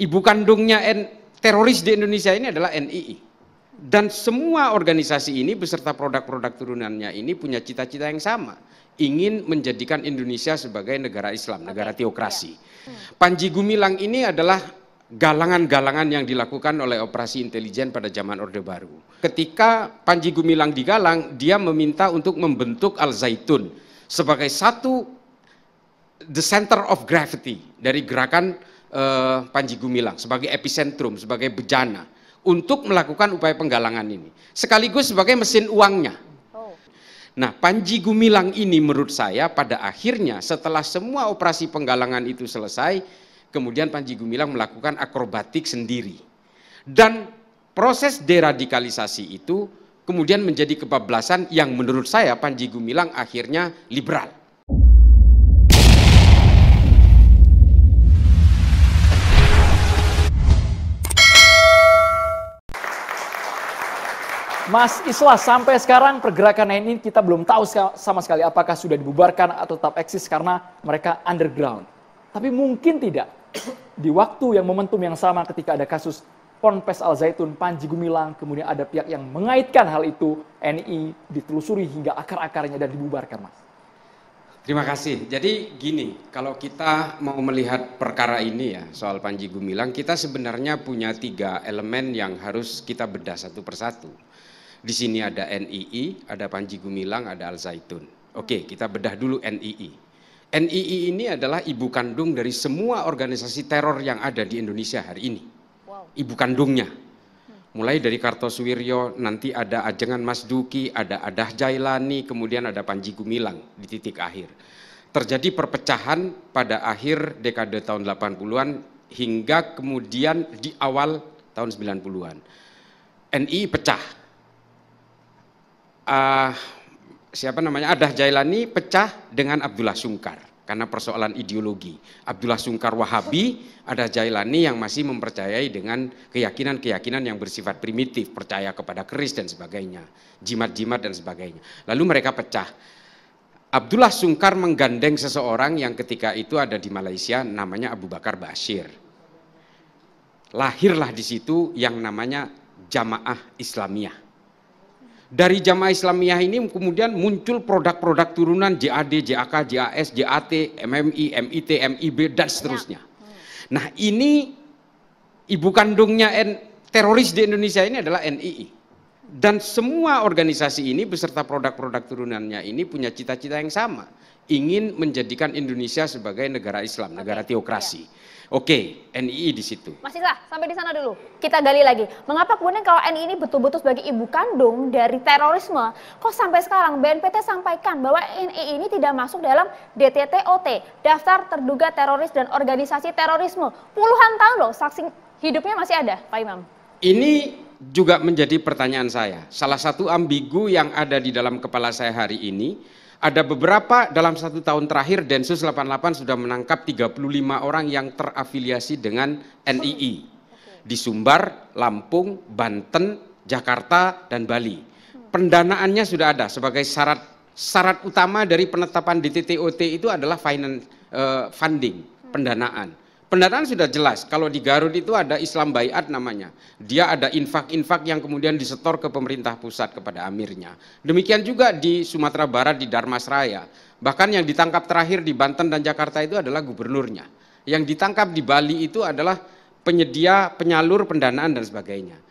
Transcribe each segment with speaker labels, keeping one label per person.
Speaker 1: ibu kandungnya N, teroris di Indonesia ini adalah NII. Dan semua organisasi ini beserta produk-produk turunannya ini punya cita-cita yang sama. Ingin menjadikan Indonesia sebagai negara Islam, negara teokrasi. Iya. Hmm. Panji Gumilang ini adalah galangan-galangan yang dilakukan oleh operasi intelijen pada zaman Orde Baru. Ketika Panji Gumilang digalang, dia meminta untuk membentuk Al-Zaitun sebagai satu the center of gravity dari gerakan eh, Panji Gumilang sebagai epicentrum, sebagai bejana untuk melakukan upaya penggalangan ini. Sekaligus sebagai mesin uangnya. Nah, Panji Gumilang ini menurut saya pada akhirnya setelah semua operasi penggalangan itu selesai, kemudian Panji Gumilang melakukan akrobatik sendiri. Dan proses deradikalisasi itu kemudian menjadi kebablasan yang menurut saya Panji Gumilang akhirnya liberal.
Speaker 2: Mas Islah, sampai sekarang pergerakan ini kita belum tahu sama sekali apakah sudah dibubarkan atau tetap eksis karena mereka underground. Tapi mungkin tidak. Di waktu yang momentum yang sama ketika ada kasus Ponpes Al Zaitun, Panji Gumilang, kemudian ada pihak yang mengaitkan hal itu, NI ditelusuri hingga akar-akarnya dan dibubarkan, Mas.
Speaker 1: Terima kasih. Jadi gini, kalau kita mau melihat perkara ini ya soal Panji Gumilang, kita sebenarnya punya tiga elemen yang harus kita bedah satu persatu. Di sini ada NII, ada Panji Gumilang, ada Al Zaitun. Oke, kita bedah dulu NII. NII ini adalah ibu kandung dari semua organisasi teror yang ada di Indonesia hari ini. Ibu kandungnya. Mulai dari Kartosuwiryo, nanti ada Ajengan Mas Duki, ada Adah Jailani, kemudian ada Panji Gumilang di titik akhir. Terjadi perpecahan pada akhir dekade tahun 80-an hingga kemudian di awal tahun 90-an. NII pecah uh, siapa namanya Adah Jailani pecah dengan Abdullah Sungkar karena persoalan ideologi. Abdullah Sungkar Wahabi, Ada Jailani yang masih mempercayai dengan keyakinan-keyakinan yang bersifat primitif, percaya kepada keris dan sebagainya, jimat-jimat dan sebagainya. Lalu mereka pecah. Abdullah Sungkar menggandeng seseorang yang ketika itu ada di Malaysia namanya Abu Bakar Bashir. Lahirlah di situ yang namanya Jamaah Islamiyah dari jamaah Islamiyah ini kemudian muncul produk-produk turunan JAD, JAK, JAS, JAT, MMI, MIT, MIB dan seterusnya. Ya. Nah ini ibu kandungnya N, teroris di Indonesia ini adalah NII. Dan semua organisasi ini beserta produk-produk turunannya ini punya cita-cita yang sama, ingin menjadikan Indonesia sebagai negara Islam, okay. negara teokrasi. Yeah. Oke, okay, NII di situ.
Speaker 2: Masihlah lah, sampai di sana dulu. Kita gali lagi. Mengapa kemudian kalau NII ini betul-betul sebagai ibu kandung dari terorisme, kok sampai sekarang BNPT sampaikan bahwa NII ini tidak masuk dalam DTTOT, daftar terduga teroris dan organisasi terorisme. Puluhan tahun loh saksi hidupnya masih ada, Pak Imam.
Speaker 1: Ini juga menjadi pertanyaan saya. Salah satu ambigu yang ada di dalam kepala saya hari ini ada beberapa dalam satu tahun terakhir Densus 88 sudah menangkap 35 orang yang terafiliasi dengan NII. Di Sumbar, Lampung, Banten, Jakarta, dan Bali. Pendanaannya sudah ada sebagai syarat syarat utama dari penetapan DTTOT itu adalah finance, uh, funding, pendanaan Pendataan sudah jelas, kalau di Garut itu ada Islam Bayat namanya. Dia ada infak-infak yang kemudian disetor ke pemerintah pusat kepada amirnya. Demikian juga di Sumatera Barat di Darmasraya. Bahkan yang ditangkap terakhir di Banten dan Jakarta itu adalah gubernurnya. Yang ditangkap di Bali itu adalah penyedia, penyalur pendanaan dan sebagainya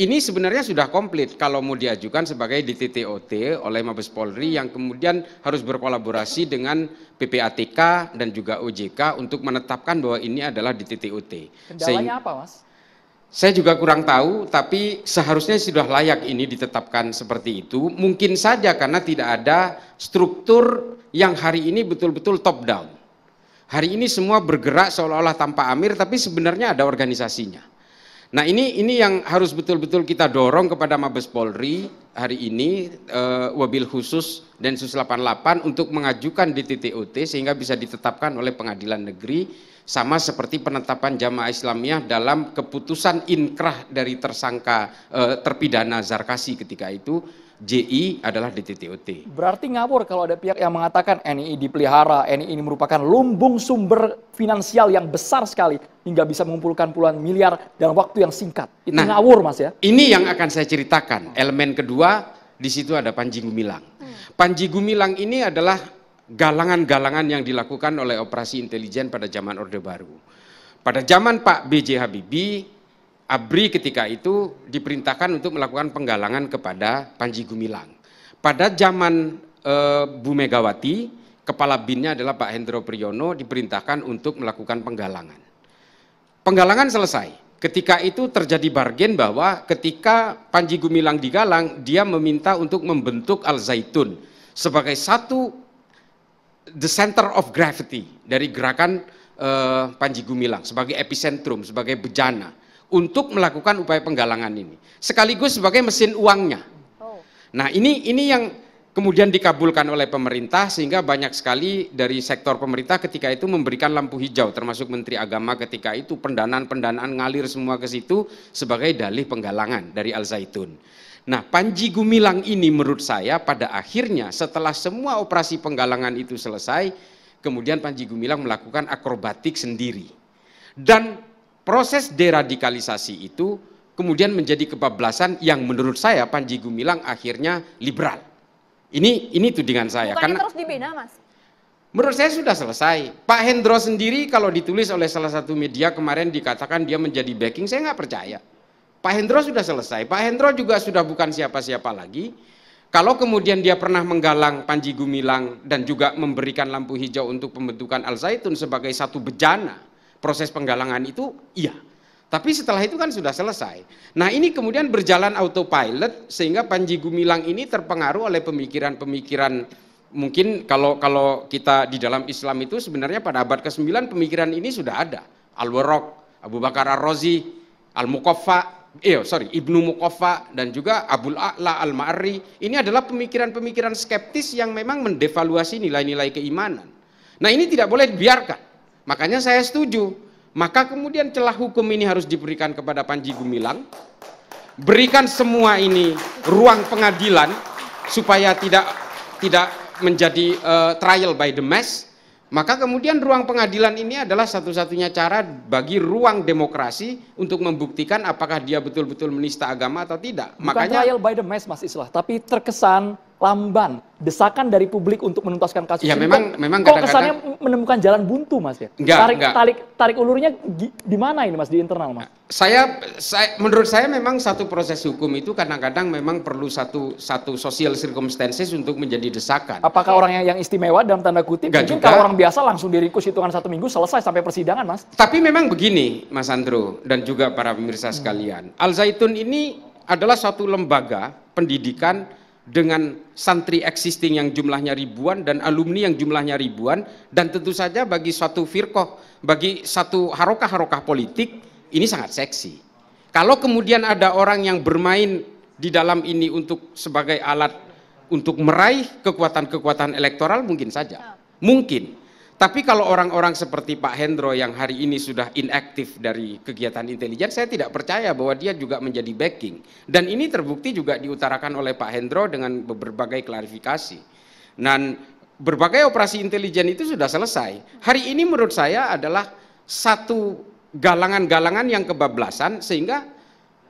Speaker 1: ini sebenarnya sudah komplit kalau mau diajukan sebagai DTTOT oleh Mabes Polri yang kemudian harus berkolaborasi dengan PPATK dan juga OJK untuk menetapkan bahwa ini adalah DTTOT. Kendalanya apa mas? Saya juga kurang tahu, tapi seharusnya sudah layak ini ditetapkan seperti itu. Mungkin saja karena tidak ada struktur yang hari ini betul-betul top down. Hari ini semua bergerak seolah-olah tanpa amir, tapi sebenarnya ada organisasinya. Nah ini ini yang harus betul-betul kita dorong kepada Mabes Polri hari ini eh, wabil khusus Densus 88 untuk mengajukan DTTOT sehingga bisa ditetapkan oleh pengadilan negeri sama seperti penetapan jamaah Islamiyah dalam keputusan inkrah dari tersangka eh, terpidana Zarkasi ketika itu JI adalah di TTOT.
Speaker 2: Berarti ngawur kalau ada pihak yang mengatakan NII dipelihara, NII ini merupakan lumbung sumber finansial yang besar sekali hingga bisa mengumpulkan puluhan miliar dalam waktu yang singkat. Itu nah, ngawur Mas ya. Ini yang
Speaker 1: akan saya ceritakan. Elemen kedua di situ ada Panji Gumilang. Hmm. Panji Gumilang ini adalah galangan-galangan yang dilakukan oleh operasi intelijen pada zaman Orde Baru. Pada zaman Pak B.J. Habibie Abri ketika itu diperintahkan untuk melakukan penggalangan kepada Panji Gumilang. Pada zaman e, Bu Megawati, kepala binnya adalah Pak Hendro Priyono diperintahkan untuk melakukan penggalangan. Penggalangan selesai. Ketika itu terjadi bargain bahwa ketika Panji Gumilang digalang, dia meminta untuk membentuk Al Zaitun sebagai satu the center of gravity dari gerakan e, Panji Gumilang sebagai epicentrum, sebagai bejana untuk melakukan upaya penggalangan ini. Sekaligus sebagai mesin uangnya. Oh. Nah ini ini yang kemudian dikabulkan oleh pemerintah sehingga banyak sekali dari sektor pemerintah ketika itu memberikan lampu hijau termasuk Menteri Agama ketika itu pendanaan-pendanaan ngalir semua ke situ sebagai dalih penggalangan dari Al Zaitun. Nah Panji Gumilang ini menurut saya pada akhirnya setelah semua operasi penggalangan itu selesai kemudian Panji Gumilang melakukan akrobatik sendiri dan proses deradikalisasi itu kemudian menjadi kebablasan yang menurut saya Panji Gumilang akhirnya liberal. Ini ini tuh dengan saya Bukannya karena terus dibina, Mas. Menurut saya sudah selesai. Pak Hendro sendiri kalau ditulis oleh salah satu media kemarin dikatakan dia menjadi backing, saya nggak percaya. Pak Hendro sudah selesai. Pak Hendro juga sudah bukan siapa-siapa lagi. Kalau kemudian dia pernah menggalang Panji Gumilang dan juga memberikan lampu hijau untuk pembentukan Al Zaitun sebagai satu bejana, proses penggalangan itu iya. Tapi setelah itu kan sudah selesai. Nah ini kemudian berjalan autopilot sehingga Panji Gumilang ini terpengaruh oleh pemikiran-pemikiran mungkin kalau kalau kita di dalam Islam itu sebenarnya pada abad ke-9 pemikiran ini sudah ada. al Warok, Abu Bakar Ar-Razi, Al-Mukoffa, eh sorry, Ibnu Mukoffa dan juga Abul A'la al mari Ini adalah pemikiran-pemikiran skeptis yang memang mendevaluasi nilai-nilai keimanan. Nah ini tidak boleh dibiarkan. Makanya saya setuju. Maka kemudian celah hukum ini harus diberikan kepada Panji Gumilang. Berikan semua ini ruang pengadilan supaya tidak tidak menjadi uh, trial by the mass. Maka kemudian ruang pengadilan ini adalah satu-satunya cara bagi ruang demokrasi untuk membuktikan apakah dia betul-betul menista agama atau tidak. Bukan Makanya trial
Speaker 2: by the mass Mas Islah, tapi terkesan lamban desakan dari publik untuk menuntaskan kasus ya, ini memang, memang kok kesannya menemukan jalan buntu mas ya enggak, tarik enggak. tarik tarik ulurnya di, mana ini mas di internal mas
Speaker 1: saya saya menurut saya memang satu proses hukum itu kadang-kadang memang perlu satu satu sosial circumstances untuk menjadi desakan apakah orang yang yang istimewa
Speaker 2: dalam tanda kutip enggak mungkin juga. kalau orang biasa langsung diringkus hitungan satu minggu selesai sampai persidangan mas
Speaker 1: tapi memang begini mas Andro dan juga para pemirsa sekalian hmm. Al Zaitun ini adalah satu lembaga pendidikan dengan santri existing yang jumlahnya ribuan dan alumni yang jumlahnya ribuan dan tentu saja bagi suatu firkoh, bagi satu harokah-harokah politik ini sangat seksi. Kalau kemudian ada orang yang bermain di dalam ini untuk sebagai alat untuk meraih kekuatan-kekuatan elektoral mungkin saja. Mungkin. Tapi kalau orang-orang seperti Pak Hendro yang hari ini sudah inaktif dari kegiatan intelijen, saya tidak percaya bahwa dia juga menjadi backing. Dan ini terbukti juga diutarakan oleh Pak Hendro dengan berbagai klarifikasi. Dan berbagai operasi intelijen itu sudah selesai. Hari ini menurut saya adalah satu galangan-galangan yang kebablasan sehingga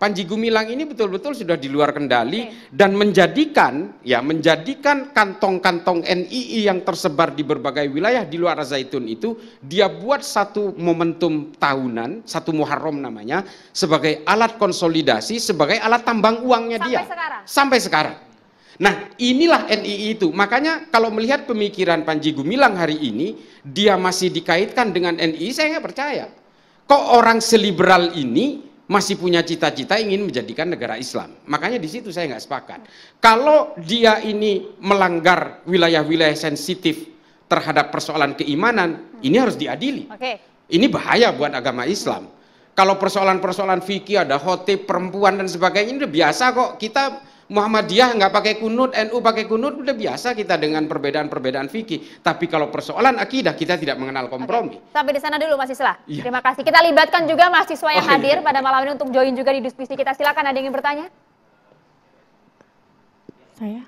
Speaker 1: Panji Gumilang ini betul-betul sudah di luar kendali okay. dan menjadikan ya menjadikan kantong-kantong NII yang tersebar di berbagai wilayah di luar Zaitun itu dia buat satu momentum tahunan, satu Muharram namanya sebagai alat konsolidasi, sebagai alat tambang uangnya Sampai dia. Sekarang. Sampai sekarang. Nah, inilah NII itu. Makanya kalau melihat pemikiran Panji Gumilang hari ini, dia masih dikaitkan dengan NII, saya nggak percaya. Kok orang seliberal ini masih punya cita-cita ingin menjadikan negara Islam. Makanya di situ saya nggak sepakat. Kalau dia ini melanggar wilayah-wilayah sensitif terhadap persoalan keimanan, ini harus diadili. Okay. Ini bahaya buat agama Islam. Kalau persoalan-persoalan fikih ada hotel perempuan dan sebagainya, ini biasa kok. Kita Muhammadiyah nggak pakai kunut, NU pakai kunut, udah biasa kita dengan perbedaan-perbedaan fikih. Tapi kalau persoalan akidah kita tidak mengenal kompromi.
Speaker 2: Oke. Sampai di sana dulu Mas Islah. Ya. Terima kasih. Kita libatkan juga mahasiswa yang oh, iya. hadir pada malam ini untuk join juga di diskusi kita. Silakan ada yang ingin bertanya?
Speaker 1: Saya.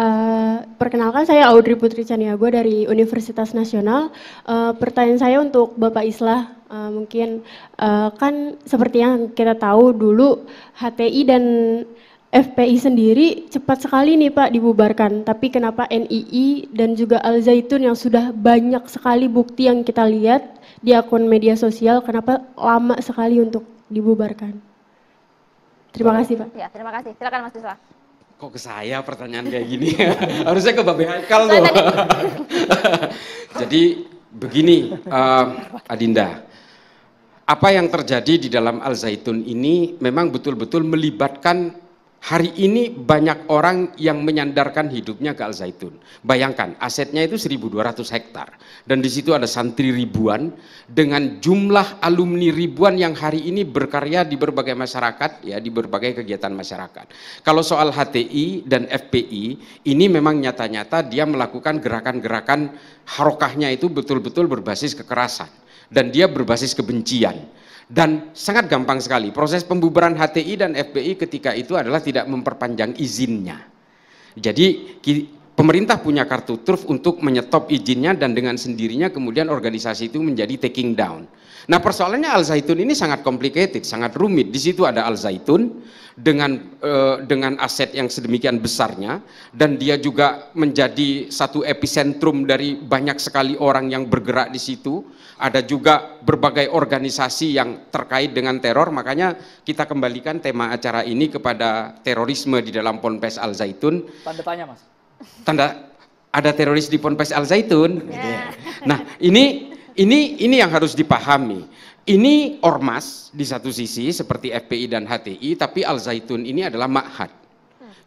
Speaker 1: Uh, perkenalkan saya Audrey Putri Caniago dari Universitas Nasional. Uh, pertanyaan saya untuk Bapak Islah, uh, mungkin uh, kan seperti yang kita tahu dulu HTI dan FPI sendiri cepat sekali nih Pak dibubarkan, tapi kenapa NII dan juga Al Zaitun yang sudah banyak sekali bukti yang kita lihat di akun media sosial, kenapa lama sekali untuk dibubarkan? Terima kasih Pak.
Speaker 2: Ya, terima kasih. Silakan Mas Yusra
Speaker 1: kok ke saya pertanyaan kayak gini ya? harusnya ke Babe Haikal loh jadi begini uh, Adinda apa yang terjadi di dalam Al Zaitun ini memang betul-betul melibatkan Hari ini banyak orang yang menyandarkan hidupnya ke Al Zaitun. Bayangkan asetnya itu 1.200 hektar dan di situ ada santri ribuan dengan jumlah alumni ribuan yang hari ini berkarya di berbagai masyarakat ya di berbagai kegiatan masyarakat. Kalau soal HTI dan FPI ini memang nyata-nyata dia melakukan gerakan-gerakan harokahnya itu betul-betul berbasis kekerasan dan dia berbasis kebencian dan sangat gampang sekali. Proses pembubaran HTI dan FBI ketika itu adalah tidak memperpanjang izinnya. Jadi pemerintah punya kartu truf untuk menyetop izinnya dan dengan sendirinya kemudian organisasi itu menjadi taking down. Nah persoalannya Al Zaitun ini sangat complicated, sangat rumit. Di situ ada Al Zaitun dengan uh, dengan aset yang sedemikian besarnya dan dia juga menjadi satu epicentrum dari banyak sekali orang yang bergerak di situ. Ada juga berbagai organisasi yang terkait dengan teror. Makanya kita kembalikan tema acara ini kepada terorisme di dalam Ponpes Al Zaitun. Tanda tanya, mas tanda ada teroris di ponpes Al Zaitun. Yeah. Gitu ya. Nah, ini ini ini yang harus dipahami. Ini ormas di satu sisi seperti FPI dan HTI, tapi Al Zaitun ini adalah makhat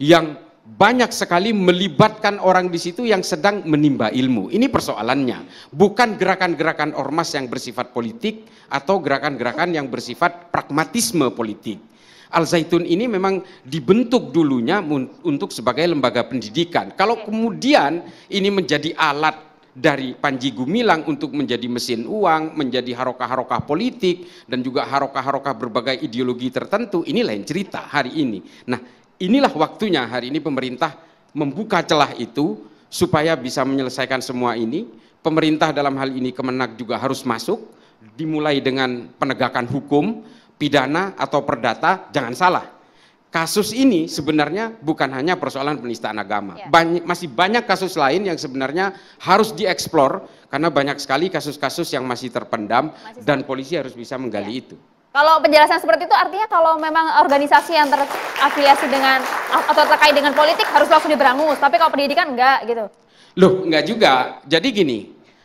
Speaker 1: yang banyak sekali melibatkan orang di situ yang sedang menimba ilmu. Ini persoalannya, bukan gerakan-gerakan ormas yang bersifat politik atau gerakan-gerakan yang bersifat pragmatisme politik. Al Zaitun ini memang dibentuk dulunya untuk sebagai lembaga pendidikan. Kalau kemudian ini menjadi alat dari Panji Gumilang untuk menjadi mesin uang, menjadi harokah-harokah politik, dan juga harokah-harokah berbagai ideologi tertentu, ini lain cerita hari ini. Nah, inilah waktunya hari ini pemerintah membuka celah itu supaya bisa menyelesaikan semua ini. Pemerintah dalam hal ini kemenak juga harus masuk, dimulai dengan penegakan hukum, pidana atau perdata, jangan salah. Kasus ini sebenarnya bukan hanya persoalan penistaan agama. Ya. Banyak, masih banyak kasus lain yang sebenarnya harus dieksplor karena banyak sekali kasus-kasus yang masih terpendam masih dan polisi harus bisa menggali ya. itu.
Speaker 2: Kalau penjelasan seperti itu artinya kalau memang organisasi yang terafiliasi dengan atau terkait dengan politik harus langsung diberangus, tapi kalau pendidikan enggak gitu.
Speaker 1: Loh, enggak juga. Jadi gini,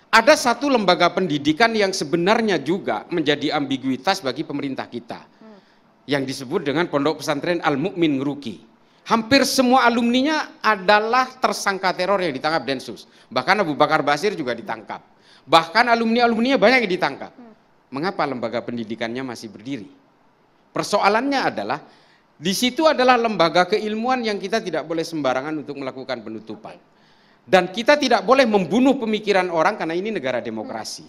Speaker 1: ada satu lembaga pendidikan yang sebenarnya juga menjadi ambiguitas bagi pemerintah kita. Yang disebut dengan Pondok Pesantren Al-Mu'min Ruki. Hampir semua alumninya adalah tersangka teror yang ditangkap Densus. Bahkan Abu Bakar Basir juga ditangkap. Bahkan alumni-alumninya banyak yang ditangkap. Mengapa lembaga pendidikannya masih berdiri? Persoalannya adalah di situ adalah lembaga keilmuan yang kita tidak boleh sembarangan untuk melakukan penutupan. Dan kita tidak boleh membunuh pemikiran orang karena ini negara demokrasi.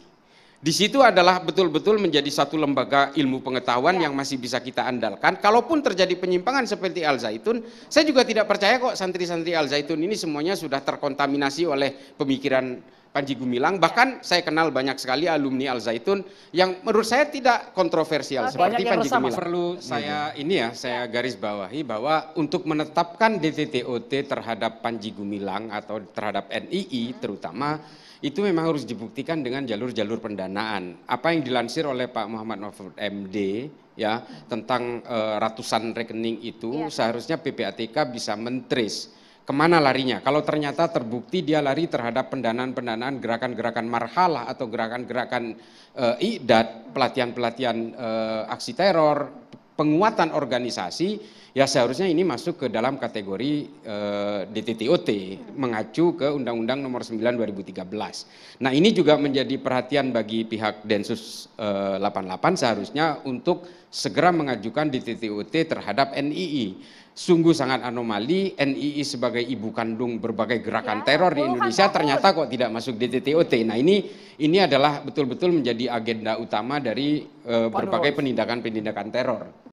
Speaker 1: Di situ adalah betul-betul menjadi satu lembaga ilmu pengetahuan ya. yang masih bisa kita andalkan. Kalaupun terjadi penyimpangan seperti Al Zaitun, saya juga tidak percaya kok santri-santri Al Zaitun ini semuanya sudah terkontaminasi oleh pemikiran Panji Gumilang. Ya. Bahkan saya kenal banyak sekali alumni Al Zaitun yang menurut saya tidak kontroversial banyak seperti Panji bersama. Gumilang. Perlu iya. saya ini ya saya garis bawahi bahwa untuk menetapkan DTTOT terhadap Panji Gumilang atau terhadap NII hmm. terutama itu memang harus dibuktikan dengan jalur-jalur pendanaan. Apa yang dilansir oleh Pak Muhammad Mahfud MD ya tentang uh, ratusan rekening itu ya. seharusnya PPATK bisa mentris kemana larinya. Kalau ternyata terbukti dia lari terhadap pendanaan-pendanaan gerakan-gerakan marhalah atau gerakan-gerakan e, idat, pelatihan-pelatihan e, aksi teror, penguatan organisasi, ya seharusnya ini masuk ke dalam kategori e, eh, DTTOT, mengacu ke Undang-Undang nomor 9 2013. Nah ini juga menjadi perhatian bagi pihak Densus e, 88 seharusnya untuk segera mengajukan DTTOT terhadap NII sungguh sangat anomali NII sebagai ibu kandung berbagai gerakan ya, teror di Indonesia ternyata kok tidak masuk DTTOT. Nah ini ini adalah betul-betul menjadi agenda utama dari uh, berbagai penindakan-penindakan teror.